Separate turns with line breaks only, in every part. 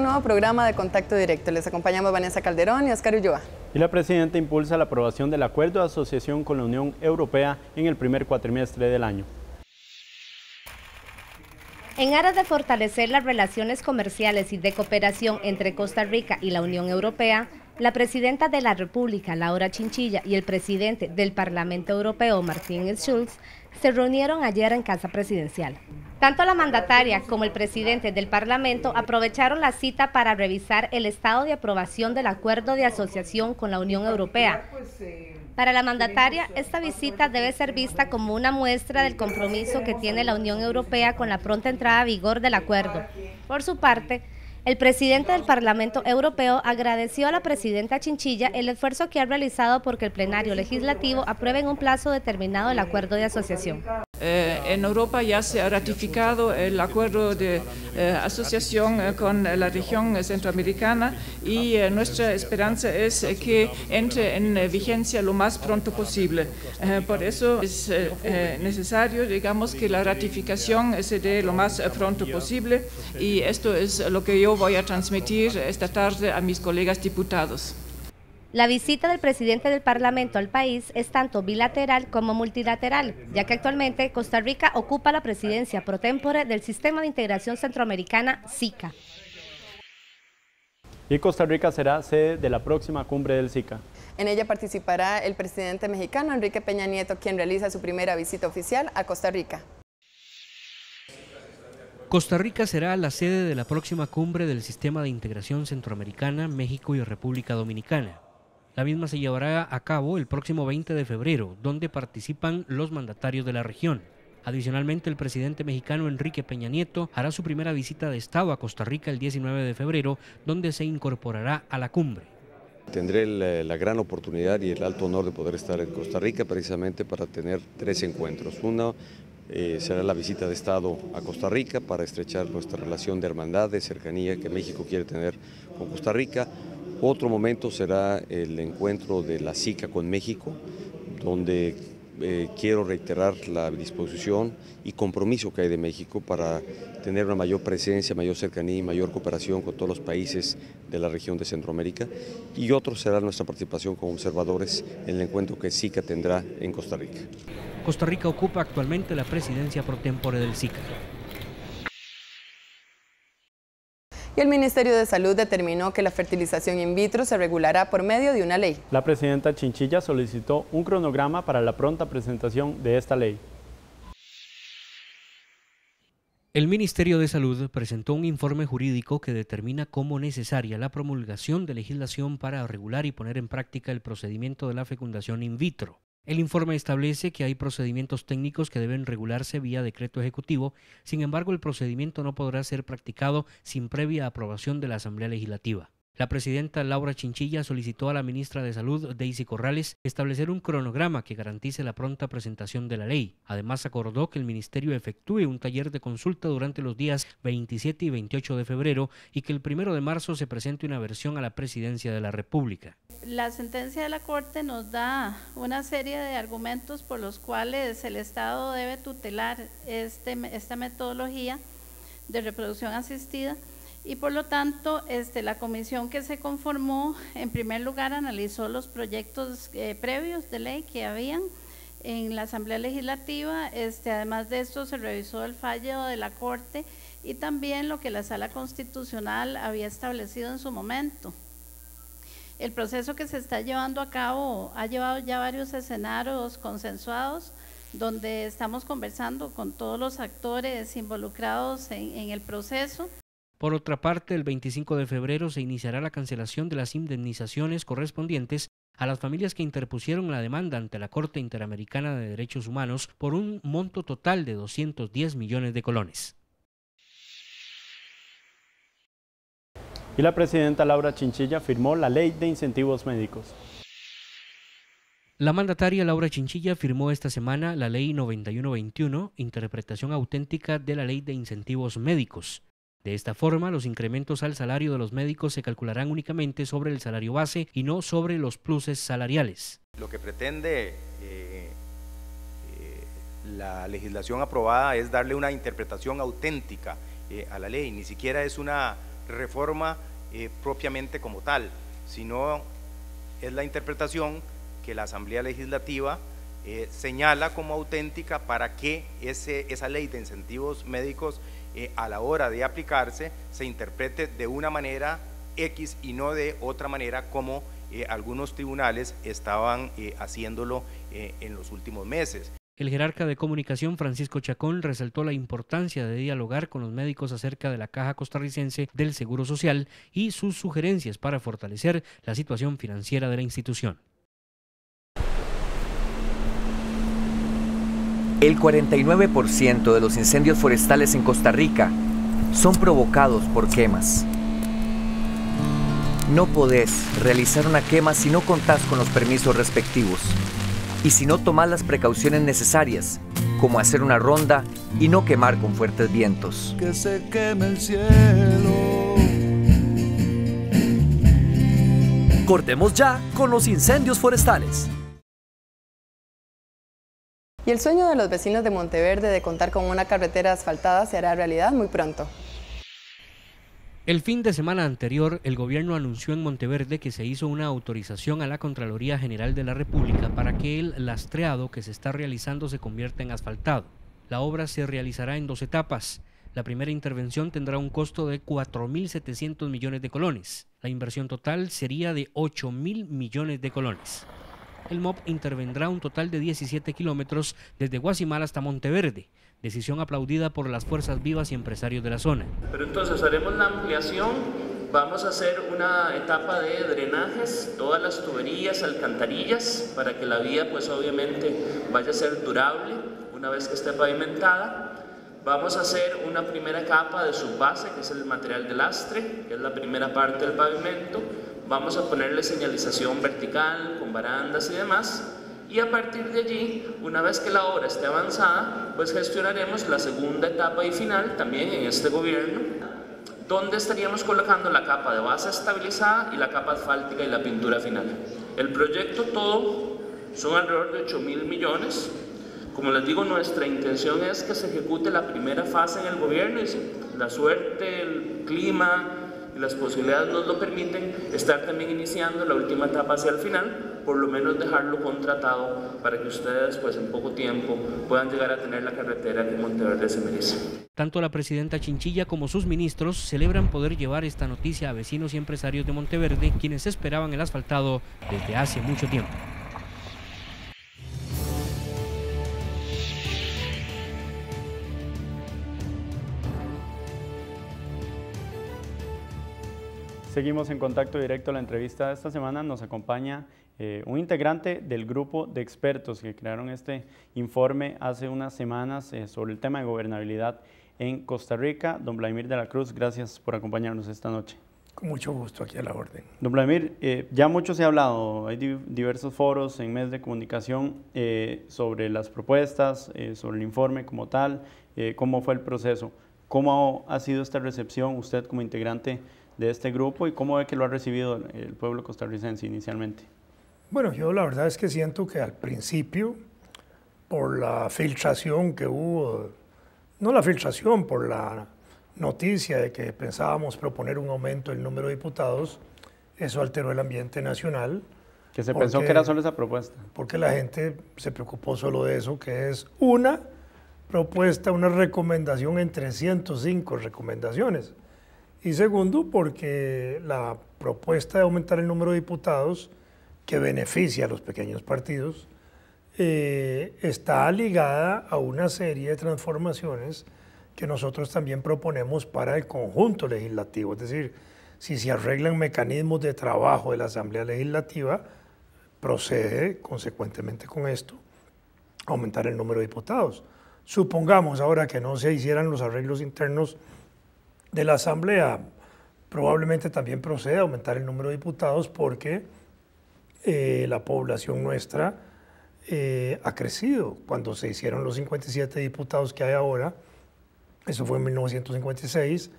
nuevo programa de Contacto Directo. Les acompañamos Vanessa Calderón y Oscar Ulloa. Y la presidenta impulsa la aprobación del acuerdo de asociación con la Unión Europea en el primer cuatrimestre del año.
En aras de fortalecer las relaciones comerciales y de cooperación entre Costa Rica y la Unión Europea, la presidenta de la República, Laura Chinchilla, y el presidente del Parlamento Europeo, Martín Schulz, se reunieron ayer en Casa Presidencial. Tanto la mandataria como el presidente del Parlamento aprovecharon la cita para revisar el estado de aprobación del acuerdo de asociación con la Unión Europea. Para la mandataria, esta visita debe ser vista como una muestra del compromiso que tiene la Unión Europea con la pronta entrada a vigor del acuerdo. Por su parte, el presidente del Parlamento Europeo agradeció a la presidenta Chinchilla el esfuerzo que ha realizado porque el plenario legislativo apruebe en un plazo determinado el acuerdo de asociación.
Eh, en Europa ya se ha ratificado el acuerdo de eh, asociación eh, con la región centroamericana y nuestra esperanza es que entre en vigencia lo más pronto posible. por eso es necesario, digamos, que la ratificación se dé lo más pronto posible y esto es lo que yo voy a transmitir esta tarde a mis colegas diputados.
La visita del presidente del Parlamento al país es tanto bilateral como multilateral, ya que actualmente Costa Rica ocupa la presidencia pro tempore del Sistema de Integración Centroamericana SICA.
Y Costa Rica será sede de la próxima cumbre del SICA. En ella participará el presidente mexicano Enrique Peña Nieto, quien realiza su primera visita oficial a Costa Rica.
Costa Rica será la sede de la próxima cumbre del Sistema de Integración Centroamericana, México y República Dominicana. La misma se llevará a cabo el próximo 20 de febrero, donde participan los mandatarios de la región. Adicionalmente, el presidente mexicano Enrique Peña Nieto hará su primera visita de Estado a Costa Rica el 19 de febrero, donde se incorporará a la cumbre.
Tendré la, gran oportunidad y el alto honor de poder estar en Costa Rica precisamente para tener tres encuentros. Uno eh, será la visita de Estado a Costa Rica para estrechar nuestra relación de hermandad, de cercanía que México quiere tener con Costa Rica. Otro momento será el encuentro de la SICA con México, donde eh, quiero reiterar la disposición y compromiso que hay de México para tener una mayor presencia, mayor cercanía y mayor cooperación con todos los países de la región de Centroamérica. Y otro será nuestra participación como observadores en el encuentro que SICA tendrá en Costa Rica.
Costa Rica ocupa actualmente la presidencia pro tempore del SICA.
y el Ministerio de Salud determinó que la fertilización in vitro se regulará por medio de una ley. La presidenta Chinchilla solicitó un cronograma para la pronta presentación de esta ley.
El Ministerio de Salud presentó un informe jurídico que determina cómo necesaria la promulgación de legislación para regular y poner en práctica el procedimiento de la fecundación in vitro. El informe establece que hay procedimientos técnicos que deben regularse vía decreto ejecutivo, sin embargo el procedimiento no podrá ser practicado sin previa aprobación de la Asamblea Legislativa. La presidenta Laura Chinchilla solicitó a la ministra de Salud, Daisy Corrales, establecer un cronograma que garantice la pronta presentación de la ley. Además, acordó que el ministerio efectúe un taller de consulta durante los días 27 y 28 de febrero y que el 1 de marzo se presente una versión a la presidencia de la República.
La sentencia de la Corte nos da una serie de argumentos por los cuales el Estado debe tutelar este esta metodología de reproducción asistida y por lo tanto, este, la comisión que se conformó, en primer lugar, analizó los proyectos eh, previos de ley que habían en la Asamblea Legislativa. Este, además de esto, se revisó el fallo de la Corte y también lo que la Sala Constitucional había establecido en su momento. El proceso que se está llevando a cabo ha llevado ya varios escenarios consensuados donde estamos conversando con todos los actores involucrados en el proceso
por otra parte, el 25 de febrero se iniciará la cancelación de las indemnizaciones correspondientes a las familias que interpusieron la demanda ante la Corte Interamericana de Derechos Humanos por un monto total de 210 millones de colones.
Y la presidenta Laura Chinchilla firmó la Ley de Incentivos Médicos.
La mandataria Laura Chinchilla firmó esta semana la Ley 9121, interpretación auténtica de la Ley de Incentivos Médicos. De esta forma, los incrementos al salario de los médicos se calcularán únicamente sobre el salario base y no sobre los pluses salariales.
Lo que pretende eh, eh, la legislación aprobada es darle una interpretación auténtica eh, a la ley, ni siquiera es una reforma propiamente como tal, sino es la interpretación que la Asamblea Legislativa señala como auténtica para que ese, esa ley de incentivos médicos eh, a la hora de aplicarse se interprete de una manera X y no de otra manera como eh, algunos tribunales estaban eh, haciéndolo en los últimos meses.
El jerarca de comunicación Francisco Chacón resaltó la importancia de dialogar con los médicos acerca de la Caja Costarricense del Seguro Social y sus sugerencias para fortalecer la situación financiera de la institución. El 49% de los incendios forestales en Costa Rica son provocados por quemas.
No podés realizar una quema si no contás con los permisos respectivos y si no tomás las precauciones necesarias, como hacer una
ronda y no quemar con fuertes vientos.
Cortemos ya con los incendios
forestales.
Y el sueño de los vecinos de Monteverde de contar con una carretera asfaltada se hará realidad muy pronto.
El fin de semana anterior, el gobierno anunció en Monteverde que se hizo una autorización a la Contraloría General de la República para que el lastreado que se está realizando se convierta en asfaltado. La obra se realizará en dos etapas. La primera intervención tendrá un costo de 4.700 millones de colones. La inversión total sería de 8.000 millones de colones el MOP intervendrá un total de 17 kilómetros desde Guasimal hasta Monteverde, decisión aplaudida por las fuerzas vivas y empresarios de la zona.
Pero entonces haremos la ampliación, vamos a hacer una etapa de drenajes, todas las tuberías, alcantarillas, para que la vía pues obviamente vaya a ser durable una vez que esté pavimentada. Vamos a hacer una primera capa de subbase, que es el material de lastre, que es la primera parte del pavimento vamos a ponerle señalización vertical con barandas y demás y a partir de allí, una vez que la obra esté avanzada, pues gestionaremos la segunda etapa y final también en este gobierno, donde estaríamos colocando la capa de base estabilizada y la capa asfáltica y la pintura final. El proyecto todo son alrededor de 8 mil millones. Como les digo, nuestra intención es que se ejecute la primera fase en el gobierno y la suerte, el clima, y las posibilidades nos lo permiten, estar también iniciando la última etapa hacia el final, por lo menos dejarlo contratado para que ustedes pues en poco tiempo puedan llegar a tener la carretera que Monteverde se merece.
Tanto la presidenta Chinchilla como sus ministros celebran poder llevar esta noticia a vecinos y empresarios de Monteverde, quienes esperaban el asfaltado desde hace mucho tiempo.
Seguimos en contacto directo a la entrevista. Esta semana nos acompaña eh, un integrante del grupo de expertos que crearon este informe hace unas semanas eh, sobre el tema de gobernabilidad en Costa Rica. Don Vladimir de la Cruz, gracias por acompañarnos esta noche.
Con mucho gusto, aquí a la orden.
Don Vladimir, eh, ya mucho se ha hablado, hay diversos foros en medios de comunicación sobre las propuestas, sobre el informe como tal, cómo fue el proceso, cómo ha sido esta recepción usted como integrante de este grupo y cómo ve que lo ha recibido el pueblo costarricense inicialmente?
Bueno, yo la verdad es que siento que al principio, por la filtración que hubo, no la filtración, por la noticia de que pensábamos proponer un aumento del número de diputados, eso alteró el ambiente nacional. Que se pensó que era solo esa propuesta. Porque la gente se preocupó solo de eso, que es una propuesta, una recomendación entre 105 recomendaciones y segundo porque la propuesta de aumentar el número de diputados que beneficia a los pequeños partidos eh, está ligada a una serie de transformaciones que nosotros también proponemos para el conjunto legislativo. Es decir, si se arreglan mecanismos de trabajo de la Asamblea Legislativa, procede consecuentemente con esto aumentar el número de diputados. Supongamos ahora que no se hicieran los arreglos internos de la Asamblea probablemente también proceda aumentar el número de diputados porque eh, la población nuestra eh, ha crecido. Cuando se hicieron los 57 diputados que hay ahora, eso fue en 1956,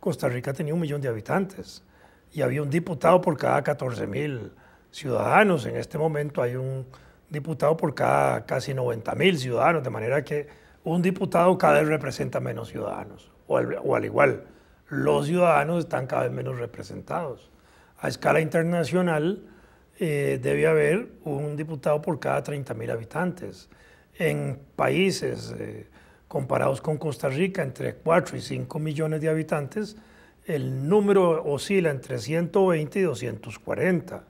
Costa Rica tenía un millón de habitantes y había un diputado por cada 14 mil ciudadanos. En este momento hay un diputado por cada casi 90 mil ciudadanos, de manera que un diputado cada vez representa menos ciudadanos, o al igual los ciudadanos están cada vez menos representados. A escala internacional eh, debe haber un diputado por cada mil habitantes. En países eh, comparados con Costa Rica, entre 4 y 5 millones de habitantes, el número oscila entre 120 y 240.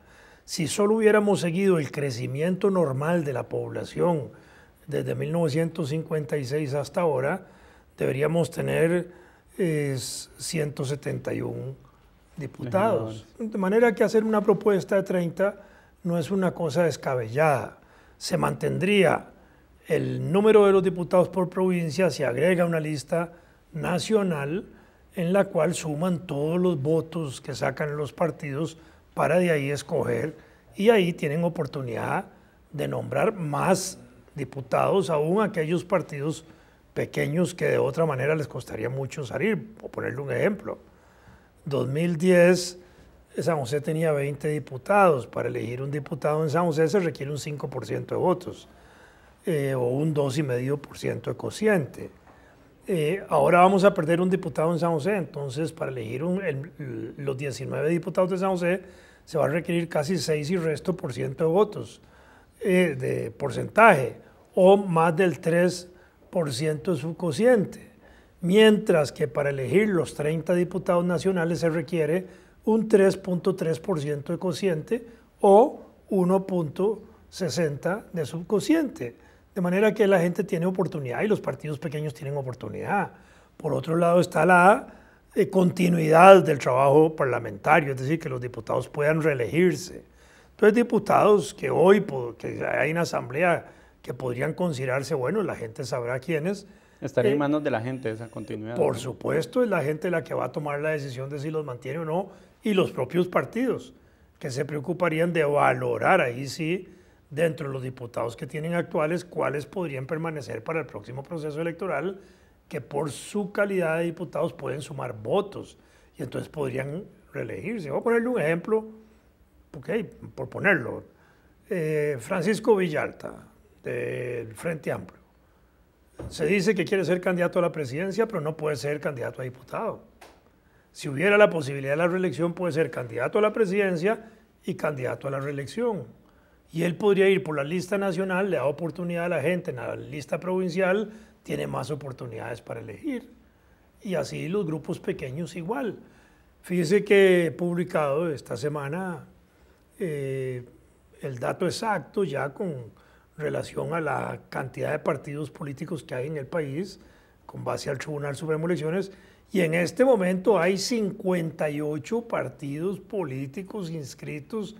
Si solo hubiéramos seguido el crecimiento normal de la población desde 1956 hasta ahora, deberíamos tener es 171 diputados. De manera que hacer una propuesta de 30 no es una cosa descabellada. Se mantendría el número de los diputados por provincia, se agrega una lista nacional en la cual suman todos los votos que sacan los partidos para de ahí escoger y ahí tienen oportunidad de nombrar más diputados, aún aquellos partidos pequeños que de otra manera les costaría mucho salir. Por ponerle un ejemplo, 2010 eh, San José tenía 20 diputados. Para elegir un diputado en San José se requiere un 5% de votos eh, o un 2,5% de cociente. Eh, ahora vamos a perder un diputado en San José, entonces para elegir un, los 19 diputados de San José se va a requerir casi 6 y resto por ciento de votos de porcentaje o más del 3 por de su cociente, mientras que para elegir los 30 diputados nacionales se requiere un 3.3% de cociente o 1.60 de subconsciente De manera que la gente tiene oportunidad y los partidos pequeños tienen oportunidad. Por otro lado está la eh, continuidad del trabajo parlamentario, es decir, que los diputados puedan reelegirse. Entonces, diputados que hoy, que hay una asamblea que podrían considerarse, bueno, la gente sabrá quiénes. Estaría en eh, manos de la gente esa continuidad. Por supuesto, es la gente la que va a tomar la decisión de si los mantiene o no, y los propios partidos, que se preocuparían de valorar ahí sí, dentro de los diputados que tienen actuales, cuáles podrían permanecer para el próximo proceso electoral, que por su calidad de diputados pueden sumar votos, y entonces podrían reelegirse. Voy a ponerle un ejemplo, ok, por ponerlo. Eh, Francisco Villalta, del Frente Amplio. Se dice que quiere ser candidato a la presidencia, pero no puede ser candidato a diputado. Si hubiera la posibilidad de la reelección, puede ser candidato a la presidencia y candidato a la reelección. Y él podría ir por la lista nacional, le da oportunidad a la gente en la lista provincial, tiene más oportunidades para elegir. Y así los grupos pequeños igual. Fíjese que he publicado esta semana eh, el dato exacto ya con relación a la cantidad de partidos políticos que hay en el país con base al Tribunal Supremo de Elecciones. Y en este momento hay 58 partidos políticos inscritos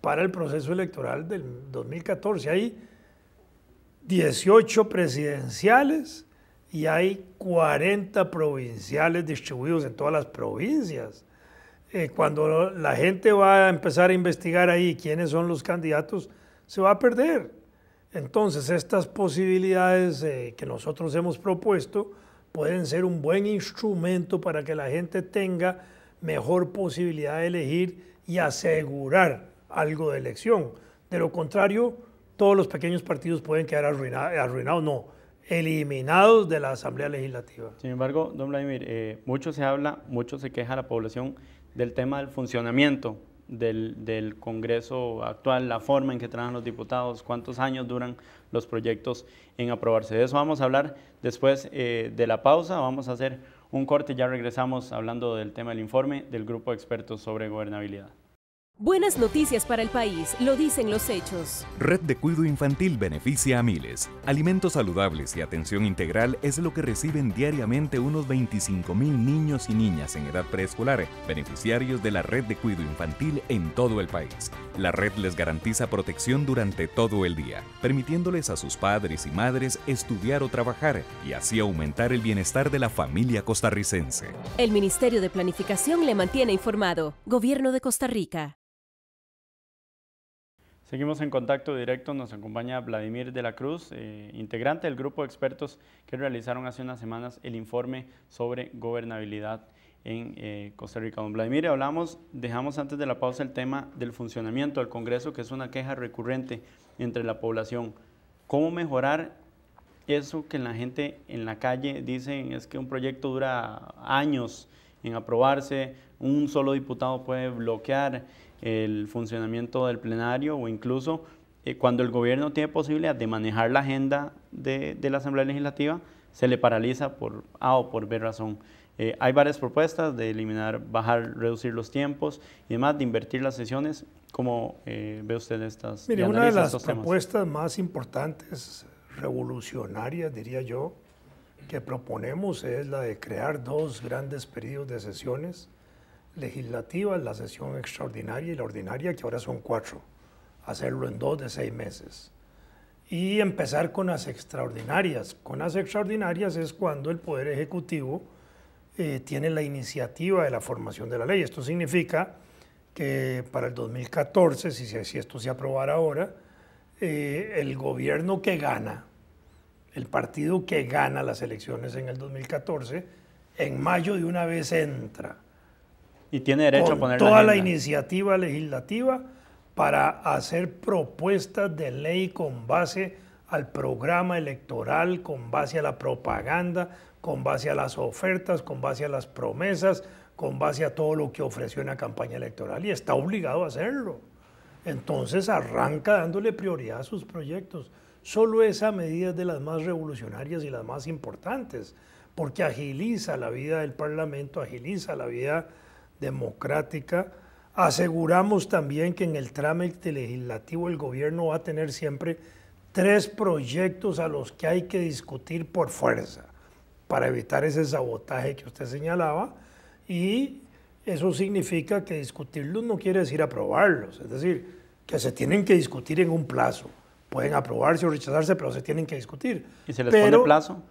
para el proceso electoral del 2014. Hay 18 presidenciales y hay 40 provinciales distribuidos en todas las provincias. Eh, cuando la gente va a empezar a investigar ahí quiénes son los candidatos, se va a perder. Entonces, estas posibilidades eh, que nosotros hemos propuesto pueden ser un buen instrumento para que la gente tenga mejor posibilidad de elegir y asegurar algo de elección. De lo contrario, todos los pequeños partidos pueden quedar arruinados, no, eliminados de la Asamblea Legislativa.
Sin embargo, don Vladimir, eh, mucho se habla, mucho se queja la población del tema del funcionamiento del, Congreso actual, la forma en que trabajan los diputados, cuántos años duran los proyectos en aprobarse. De eso vamos a hablar después eh, de la pausa. Vamos a hacer un corte, ya regresamos hablando del tema del informe del Grupo de Expertos sobre Gobernabilidad.
Buenas noticias para el país, lo dicen los hechos.
Red de Cuido Infantil beneficia a miles. Alimentos saludables y atención integral es lo que reciben diariamente unos 25.000 niños y niñas en edad preescolar, beneficiarios de la Red de Cuido Infantil en todo el país. La red les garantiza protección durante todo el día, permitiéndoles a sus padres y madres estudiar o trabajar y así aumentar el bienestar de la familia costarricense.
El Ministerio de Planificación le mantiene informado. Gobierno de Costa Rica.
Seguimos en contacto directo, nos acompaña Vladimir de la Cruz, eh, integrante del grupo de expertos que realizaron hace unas semanas el informe sobre gobernabilidad en eh, Costa Rica. Don Vladimir, hablamos, dejamos antes de la pausa el tema del funcionamiento del Congreso, que es una queja recurrente entre la población. ¿Cómo mejorar eso que la gente en la calle dice es que un proyecto dura años en aprobarse, un solo diputado puede bloquear? el funcionamiento del plenario o incluso eh, cuando el gobierno tiene posibilidad de manejar la agenda de, la Asamblea Legislativa, se le paraliza por A o por B razón. Eh, hay varias propuestas de eliminar, bajar, reducir los tiempos y demás, de invertir las sesiones. ¿Cómo eh, ve usted estas? Mire, una de las propuestas
más importantes, revolucionarias, diría yo, que proponemos es la de crear dos grandes periodos de sesiones legislativa, la sesión extraordinaria y la ordinaria, que ahora son cuatro, hacerlo en dos de seis meses. Y empezar con las extraordinarias. Con las extraordinarias es cuando el Poder Ejecutivo eh, tiene la iniciativa de la formación de la ley. Esto significa que para el 2014, si, si esto se aprobara ahora, eh, el gobierno que gana, el partido que gana las elecciones en el 2014, en mayo de una vez entra y tiene
derecho a poner toda la,
iniciativa legislativa para hacer propuestas de ley con base al programa electoral, con base a la propaganda, con base a las ofertas, con base a las promesas, con base a todo lo que ofreció en la campaña electoral y está obligado a hacerlo. Entonces arranca dándole prioridad a sus proyectos. Solo esa medida es de las más revolucionarias y las más importantes, porque agiliza la vida del Parlamento, agiliza la vida democrática. Aseguramos también que en el trámite legislativo el gobierno va a tener siempre tres proyectos a los que hay que discutir por fuerza para evitar ese sabotaje que usted señalaba y eso significa que discutirlos no quiere decir aprobarlos, es decir, que se tienen que discutir en un plazo. Pueden aprobarse o rechazarse, pero se tienen que discutir. ¿Y se les pone plazo?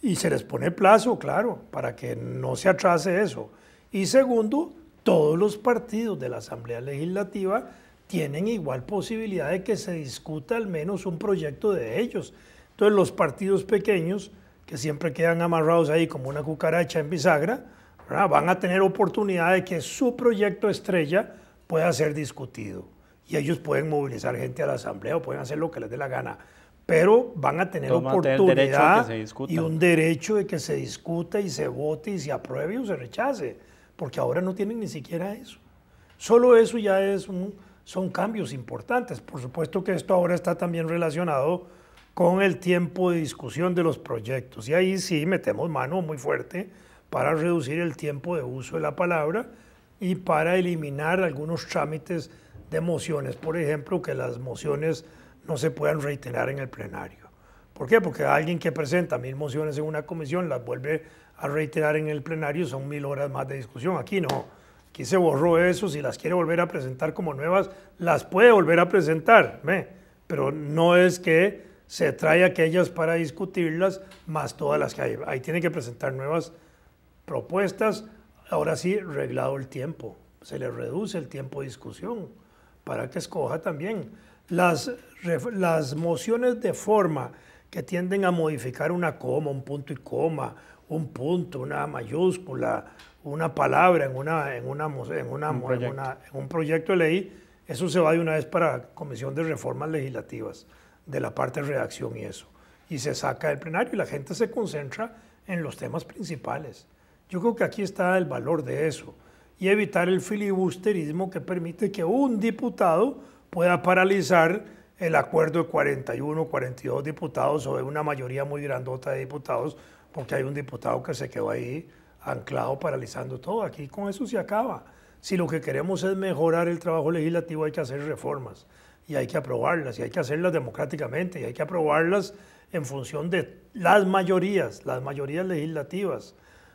Y se les pone plazo, claro, para que no se atrase eso. Y segundo, todos los partidos de la Asamblea Legislativa tienen igual posibilidad de que se discuta al menos un proyecto de ellos. Entonces los partidos pequeños, que siempre quedan amarrados ahí como una cucaracha en bisagra, van a tener oportunidad de que su proyecto estrella pueda ser discutido. Y ellos pueden movilizar gente a la asamblea o pueden hacer lo que les dé la gana. Pero van a tener oportunidad y un derecho de que se discuta y se vote y se apruebe o se rechace porque ahora no tienen ni siquiera eso. Solo eso ya es son cambios importantes. Por supuesto que esto ahora está también relacionado con el tiempo de discusión de los proyectos. Y ahí sí metemos mano muy fuerte para reducir el tiempo de uso de la palabra y para eliminar algunos trámites de mociones, por ejemplo, que las mociones no se puedan reiterar en el plenario. ¿Por qué? Porque alguien que presenta mil mociones en una comisión las vuelve a reiterar en el plenario, son mil horas más de discusión. Aquí no. Aquí se borró eso. Si las quiere volver a presentar como nuevas, las puede volver a presentar. Pero no es que se trae aquellas para discutirlas más todas las que hay. Ahí tiene que presentar nuevas propuestas. Ahora sí, reglado el tiempo. Se le reduce el tiempo de discusión para que escoja también. Las, las mociones de forma que tienden a modificar una coma, un punto y coma, un punto, una mayúscula, una palabra en, una, en, una, en, una, un, proyecto. de ley, eso se va de una vez para Comisión de Reformas Legislativas, de la parte de redacción y eso. Y se saca del plenario y la gente se concentra en los temas principales. Yo creo que aquí está el valor de eso. Y evitar el filibusterismo que permite que un diputado pueda paralizar el acuerdo de 41, 42 diputados o de una mayoría muy grandota de diputados, porque hay un diputado que se quedó ahí anclado, paralizando todo. Aquí con eso se acaba. Si lo que queremos es mejorar el trabajo legislativo, hay que hacer reformas y hay que aprobarlas, y hay que hacerlas democráticamente, y hay que aprobarlas en función de las mayorías, las mayorías legislativas.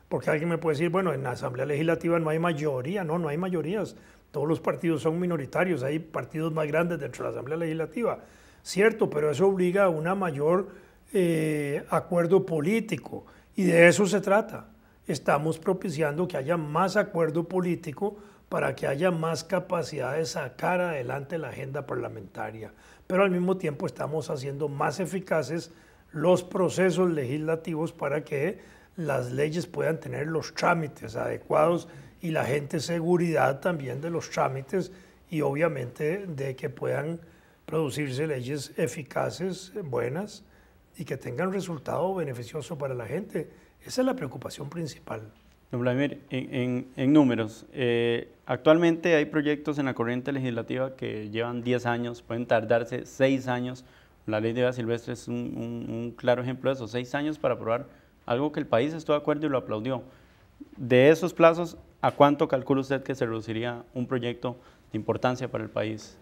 Porque alguien me puede decir, bueno, en la Asamblea Legislativa no hay mayoría, no, no hay mayorías. Todos los partidos son minoritarios, hay partidos más grandes dentro de la Asamblea Legislativa, cierto, pero eso obliga a un mayor eh, acuerdo político y de eso se trata. Estamos propiciando que haya más acuerdo político para que haya más capacidad de sacar adelante la agenda parlamentaria, pero al mismo tiempo estamos haciendo más eficaces los procesos legislativos para que las leyes puedan tener los trámites adecuados y la gente seguridad también de los trámites y obviamente de que puedan producirse leyes eficaces, buenas y que tengan resultado beneficioso para la gente. Esa es la preocupación principal.
Don Vladimir, en, números, eh, actualmente hay proyectos en la corriente legislativa que llevan 10 años, pueden tardarse 6 años. La ley de vida silvestre es un, un claro ejemplo de eso, 6 años para aprobar algo que el país estuvo de acuerdo y lo aplaudió. De esos plazos, ¿A cuánto calcula usted que se reduciría un proyecto de importancia para el país?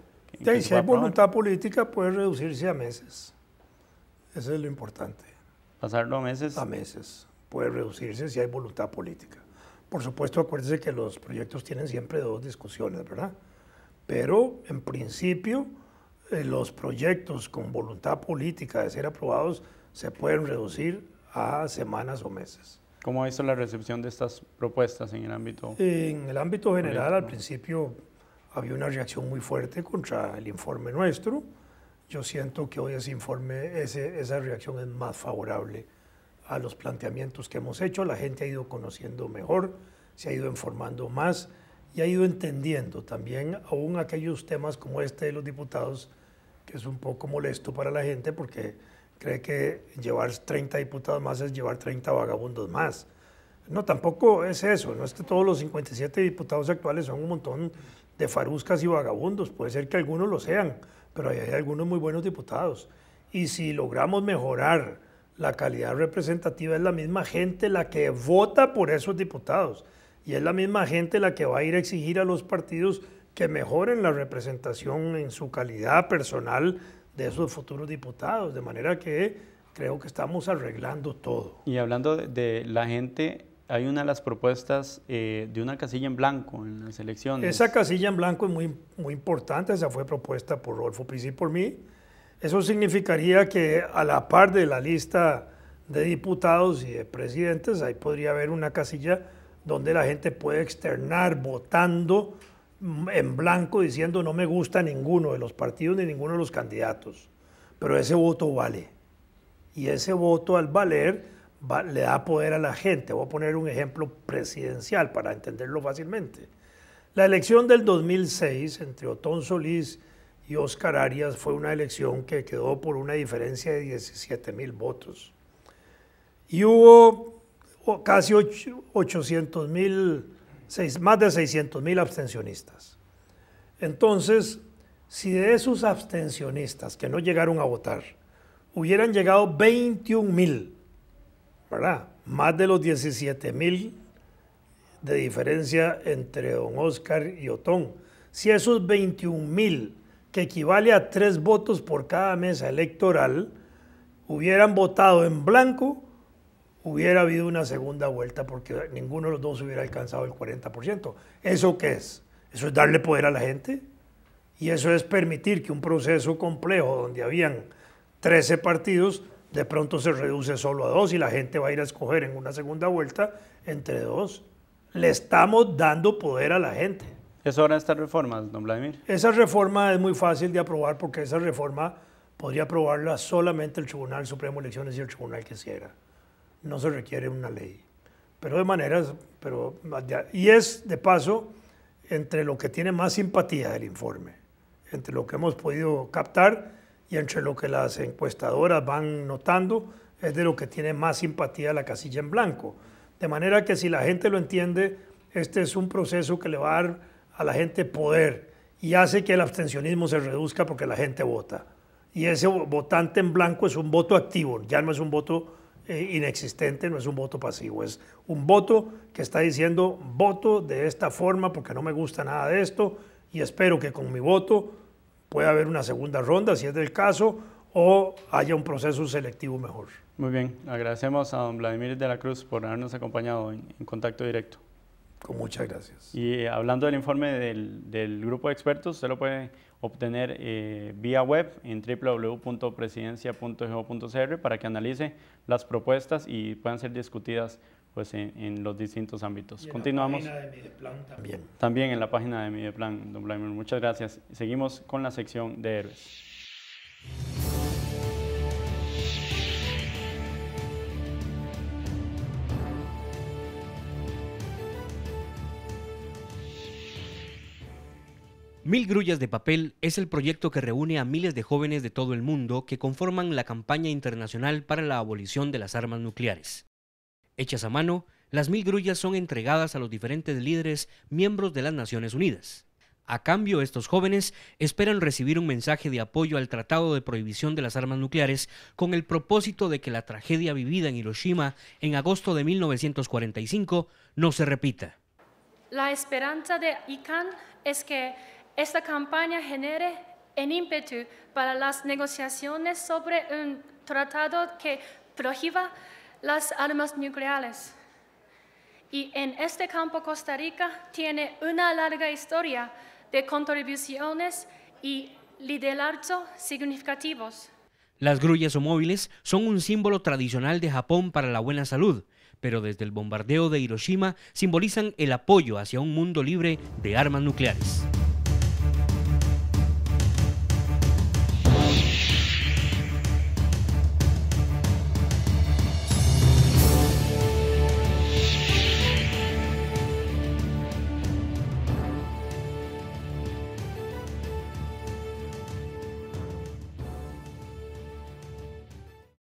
si hay voluntad
política, puede reducirse a meses. Eso es lo importante. ¿Pasarlo a meses? A meses. Puede reducirse si hay voluntad política. Por supuesto, acuérdense que los proyectos tienen siempre dos discusiones, ¿verdad? Pero, en principio, eh, los proyectos con voluntad política de ser aprobados se pueden reducir a semanas o meses.
¿Cómo ha visto la recepción de estas propuestas en el ámbito? En
el ámbito general, al principio había una reacción muy fuerte contra el informe nuestro. Yo siento que hoy ese informe, esa reacción es más favorable a los planteamientos que hemos hecho. La gente ha ido conociendo mejor, se ha ido informando más y ha ido entendiendo también aún aquellos temas como este de los diputados, que es un poco molesto para la gente porque cree que llevar 30 diputados más es llevar 30 vagabundos más. No, tampoco es eso, no es que todos los 57 diputados actuales son un montón de faruscas y vagabundos, puede ser que algunos lo sean, pero hay, hay algunos muy buenos diputados. Y si logramos mejorar la calidad representativa, es la misma gente la que vota por esos diputados y es la misma gente la que va a ir a exigir a los partidos que mejoren la representación en su calidad personal de esos futuros diputados. De manera que creo que estamos arreglando todo.
Y hablando de, la gente, hay una de las propuestas eh, de una casilla en blanco en las
elecciones. Esa casilla en blanco es muy, muy importante, esa fue propuesta por Rolfo Pizzi y por mí. Eso significaría que a la par de la lista de diputados y de presidentes, ahí podría haber una casilla donde la gente puede externar votando en blanco diciendo no me gusta ninguno de los partidos ni ninguno de los candidatos, pero ese voto vale. Y ese voto al valer le da poder a la gente. Voy a poner un ejemplo presidencial para entenderlo fácilmente. La elección del 2006 entre Otón Solís y Oscar Arias fue una elección que quedó por una diferencia de 17 mil votos. Y hubo casi 800 mil más de 600 mil abstencionistas. Entonces, si de esos abstencionistas que no llegaron a votar, hubieran llegado 21 mil, ¿verdad? Más de los 17 mil de diferencia entre don Oscar y Otón. Si esos 21 mil, que equivale a tres votos por cada mesa electoral, hubieran votado en blanco, hubiera habido una segunda vuelta porque ninguno de los dos hubiera alcanzado el 40%. ¿Eso qué es? Eso es darle poder a la gente y eso es permitir que un proceso complejo donde habían 13 partidos de pronto se reduce solo a dos y la gente va a ir a escoger en una segunda vuelta entre dos. Le estamos dando poder a la gente.
¿Es hora de estas reformas, don Vladimir?
Esa reforma es muy fácil de aprobar porque esa reforma podría aprobarla solamente el Tribunal Supremo de Elecciones y el Tribunal que cierra no se requiere una ley. Pero de maneras, pero, y es de paso entre lo que tiene más simpatía del informe, entre lo que hemos podido captar y entre lo que las encuestadoras van notando, es de lo que tiene más simpatía la casilla en blanco. De manera que si la gente lo entiende, este es un proceso que le va a dar a la gente poder y hace que el abstencionismo se reduzca porque la gente vota. Y ese votante en blanco es un voto activo, ya no es un voto eh, inexistente, no es un voto pasivo, es un voto que está diciendo voto de esta forma porque no me gusta nada de esto y espero que con mi voto pueda haber una segunda ronda, si es del caso, o haya un proceso selectivo mejor.
Muy bien, agradecemos a don Vladimir de la Cruz por habernos acompañado en contacto directo.
Con muchas gracias.
Y eh, hablando del informe del, grupo de expertos, se lo puede obtener eh, vía web en www.presidencia.go.cr para que analice las propuestas y puedan ser discutidas pues, en, los distintos ámbitos. Continuamos. también. también en la página de Mideplan, don Muchas gracias. Seguimos con la sección de héroes.
Mil Grullas de Papel es el proyecto que reúne a miles de jóvenes de todo el mundo que conforman la campaña internacional para la abolición de las armas nucleares. Hechas a mano, las mil grullas son entregadas a los diferentes líderes miembros de las Naciones Unidas. A cambio, estos jóvenes esperan recibir un mensaje de apoyo al Tratado de Prohibición de las Armas Nucleares con el propósito de que la tragedia vivida en Hiroshima en agosto de 1945 no se repita.
La esperanza de ICANN
es que esta campaña genere un ímpetu para las negociaciones sobre un tratado que prohíba las armas nucleares. Y en este campo Costa Rica tiene una larga historia de contribuciones y liderazgo significativos.
Las grullas o móviles son un símbolo tradicional de Japón para la buena salud, pero desde el bombardeo de Hiroshima simbolizan el apoyo hacia un mundo libre de armas nucleares.